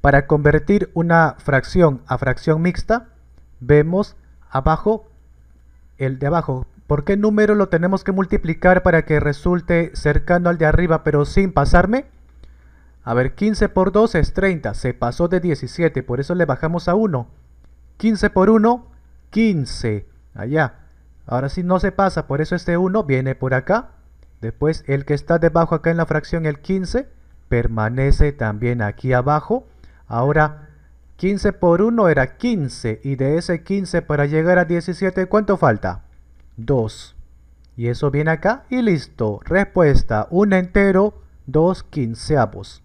Para convertir una fracción a fracción mixta, vemos abajo, el de abajo, ¿por qué número lo tenemos que multiplicar para que resulte cercano al de arriba pero sin pasarme? A ver, 15 por 2 es 30, se pasó de 17, por eso le bajamos a 1. 15 por 1, 15, allá. Ahora sí no se pasa, por eso este 1 viene por acá. Después el que está debajo acá en la fracción, el 15, permanece también aquí abajo. Ahora, 15 por 1 era 15. Y de ese 15 para llegar a 17, ¿cuánto falta? 2. Y eso viene acá y listo. Respuesta, 1 entero, 2 quinceavos.